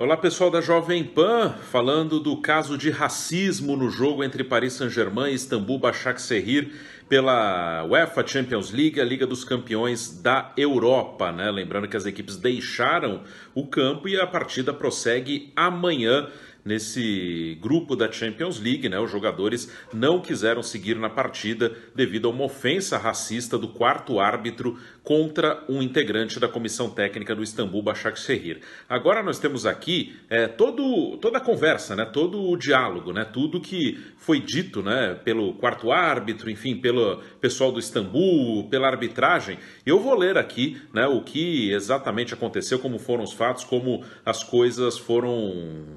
Olá pessoal da Jovem Pan, falando do caso de racismo no jogo entre Paris Saint-Germain e Istambul Başakşehir pela UEFA Champions League, a Liga dos Campeões da Europa, né? Lembrando que as equipes deixaram o campo e a partida prossegue amanhã nesse grupo da Champions League, né? Os jogadores não quiseram seguir na partida devido a uma ofensa racista do quarto árbitro contra um integrante da comissão técnica do Istambul, Başak Şehir. Agora nós temos aqui é, todo, toda a conversa, né? Todo o diálogo, né? Tudo que foi dito, né? Pelo quarto árbitro, enfim, pelo pessoal do Istambul, pela arbitragem. Eu vou ler aqui, né? O que exatamente aconteceu, como foram os fatos, como as coisas foram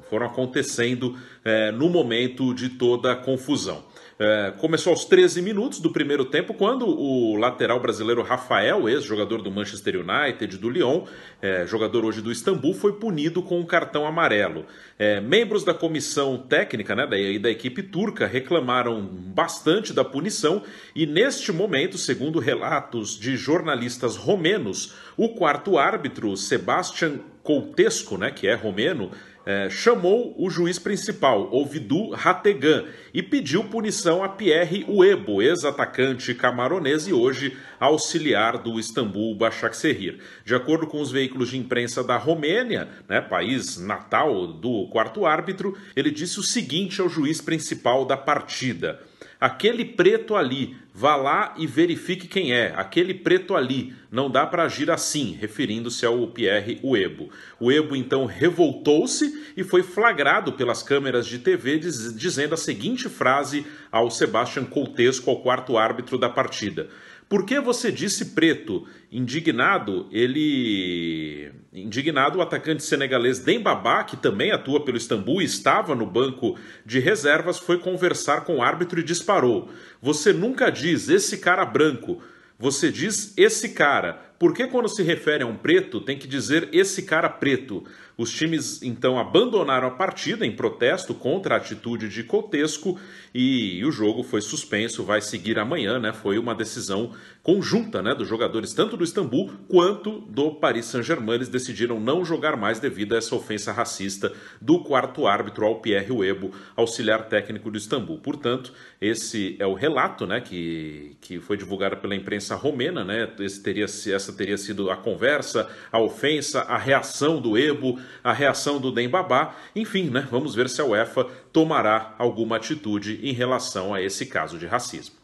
foram acontecendo acontecendo é, no momento de toda a confusão. É, começou aos 13 minutos do primeiro tempo, quando o lateral brasileiro Rafael, ex-jogador do Manchester United, do Lyon, é, jogador hoje do Istambul, foi punido com um cartão amarelo. É, membros da comissão técnica né, da, da equipe turca reclamaram bastante da punição e, neste momento, segundo relatos de jornalistas romenos, o quarto árbitro, Sebastian Coltesco, né, que é romeno, é, chamou o juiz principal, Ovidu Rategan, e pediu punição a Pierre Uebo, ex-atacante camaronês e hoje auxiliar do Istambul Başakşehir. De acordo com os veículos de imprensa da Romênia, né, país natal do quarto árbitro, ele disse o seguinte ao juiz principal da partida: Aquele preto ali, vá lá e verifique quem é. Aquele preto ali, não dá para agir assim, referindo-se ao Pierre Uebo. Uebo então revoltou-se e foi flagrado pelas câmeras de TV diz, dizendo a seguinte frase ao Sebastian Coltesco, é ao quarto árbitro da partida. Por que você disse preto? Indignado, ele Indignado, o atacante senegalês Dembabá, que também atua pelo Istambul e estava no banco de reservas, foi conversar com o árbitro e disparou: Você nunca diz esse cara branco, você diz esse cara. Por que quando se refere a um preto tem que dizer esse cara preto? Os times então abandonaram a partida em protesto contra a atitude de Cotesco e o jogo foi suspenso, vai seguir amanhã, né? Foi uma decisão conjunta, né, dos jogadores tanto do Istambul quanto do Paris Saint-Germain, eles decidiram não jogar mais devido a essa ofensa racista do quarto árbitro ao Pierre Webo, auxiliar técnico do Istambul. Portanto, esse é o relato, né, que, que foi divulgado pela imprensa romena, né? Esse teria essa essa teria sido a conversa, a ofensa, a reação do Ebo, a reação do Dembabá. Enfim, né? Vamos ver se a UEFA tomará alguma atitude em relação a esse caso de racismo.